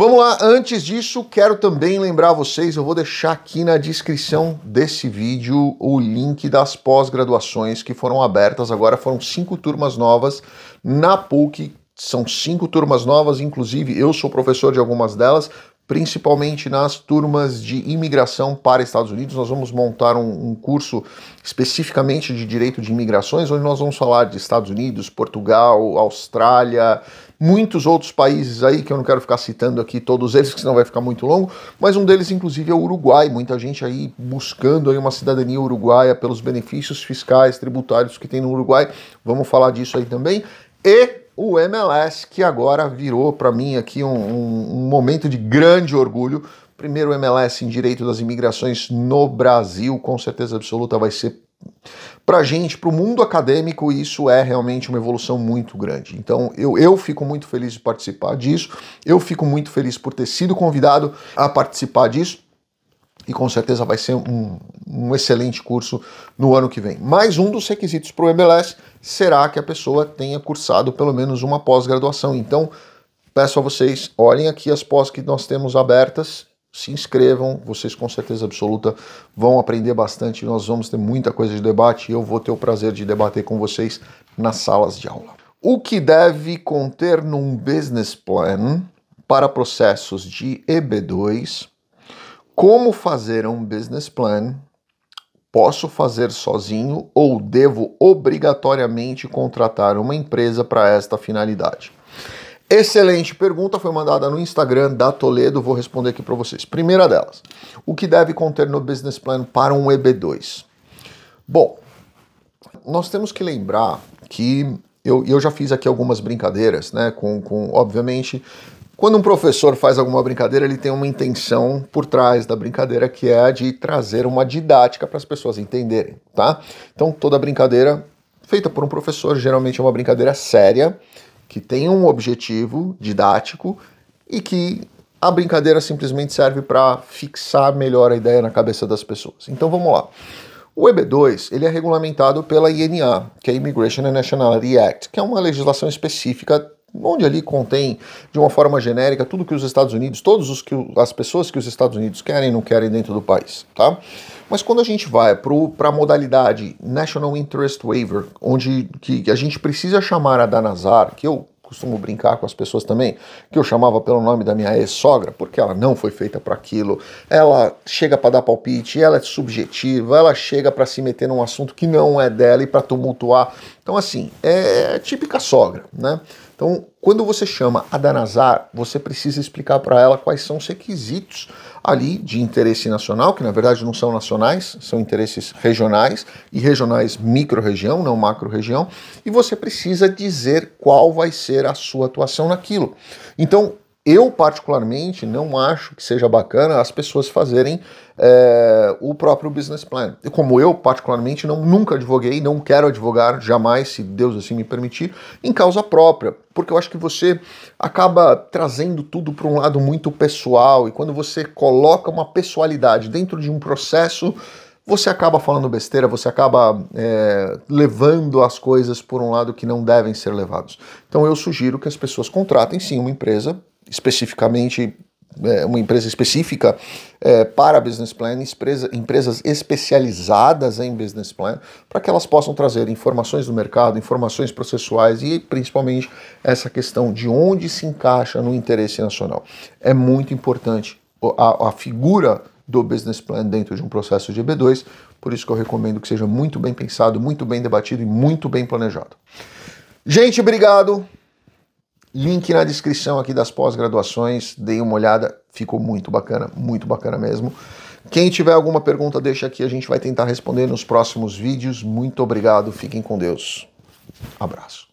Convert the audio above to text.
Vamos lá, antes disso, quero também lembrar vocês, eu vou deixar aqui na descrição desse vídeo o link das pós-graduações que foram abertas agora, foram cinco turmas novas na PUC, são cinco turmas novas, inclusive eu sou professor de algumas delas, principalmente nas turmas de imigração para Estados Unidos. Nós vamos montar um, um, curso especificamente de direito de imigrações, onde nós vamos falar de Estados Unidos, Portugal, Austrália, muitos outros países aí que eu não quero ficar citando aqui todos eles, que senão vai ficar muito longo, mas um deles inclusive é o Uruguai, muita gente aí buscando aí uma cidadania uruguaia pelos benefícios fiscais, tributários que tem no Uruguai. Vamos falar disso aí também. E o MLS, que agora virou para mim aqui um, um, um, momento de grande orgulho. Primeiro MLS em direito das imigrações no Brasil, com certeza absoluta, vai ser para a gente, para o mundo acadêmico, isso é realmente uma evolução muito grande. Então eu, eu fico muito feliz de participar disso, eu fico muito feliz por ter sido convidado a participar disso e com certeza vai ser um, um excelente curso no ano que vem. Mais um dos requisitos para o MLS será que a pessoa tenha cursado pelo menos uma pós-graduação. Então, peço a vocês, olhem aqui as pós que nós temos abertas, se inscrevam, vocês com certeza absoluta vão aprender bastante, nós vamos ter muita coisa de debate e eu vou ter o prazer de debater com vocês nas salas de aula. O que deve conter num business plan para processos de EB2, como fazer um business plan? Posso fazer sozinho ou devo obrigatoriamente contratar uma empresa para esta finalidade? Excelente pergunta, foi mandada no Instagram da Toledo, vou responder aqui para vocês. Primeira delas, o que deve conter no business plan para um EB2? Bom, nós temos que lembrar que eu, eu já fiz aqui algumas brincadeiras, né? Com, com obviamente, quando um professor faz alguma brincadeira, ele tem uma intenção por trás da brincadeira, que é a de trazer uma didática para as pessoas entenderem, tá? Então, toda brincadeira feita por um professor geralmente é uma brincadeira séria, que tem um objetivo didático e que a brincadeira simplesmente serve para fixar melhor a ideia na cabeça das pessoas. Então, vamos lá. O EB2 ele é regulamentado pela INA, que é Immigration and Nationality Act, que é uma legislação específica onde ali contém, de uma forma genérica, tudo que os Estados Unidos, todos os que as pessoas que os Estados Unidos querem não querem dentro do país, tá? Mas quando a gente vai para a modalidade National Interest Waiver, onde que, que a gente precisa chamar a Danazar, que eu costumo brincar com as pessoas também, que eu chamava pelo nome da minha ex-sogra, porque ela não foi feita para aquilo, ela chega para dar palpite, ela é subjetiva, ela chega para se meter num assunto que não é dela e para tumultuar então, assim, é típica sogra, né? Então, quando você chama a Danazar, você precisa explicar para ela quais são os requisitos ali de interesse nacional, que na verdade não são nacionais, são interesses regionais e regionais micro-região, não macro-região, e você precisa dizer qual vai ser a sua atuação naquilo. Então, eu, particularmente, não acho que seja bacana as pessoas fazerem é, o próprio business plan. E como eu, particularmente, não, nunca advoguei, não quero advogar jamais, se Deus assim me permitir, em causa própria, porque eu acho que você acaba trazendo tudo para um lado muito pessoal e quando você coloca uma pessoalidade dentro de um processo você acaba falando besteira, você acaba é, levando as coisas por um lado que não devem ser levados. Então eu sugiro que as pessoas contratem sim uma empresa especificamente é, uma empresa específica é, para business plan, empresa, empresas especializadas em business plan, para que elas possam trazer informações do mercado, informações processuais e principalmente essa questão de onde se encaixa no interesse nacional. É muito importante a, a figura do business plan dentro de um processo de EB2, por isso que eu recomendo que seja muito bem pensado, muito bem debatido e muito bem planejado. Gente, obrigado. Link na descrição aqui das pós-graduações, dei uma olhada, ficou muito bacana, muito bacana mesmo. Quem tiver alguma pergunta, deixa aqui, a gente vai tentar responder nos próximos vídeos. Muito obrigado, fiquem com Deus. Abraço.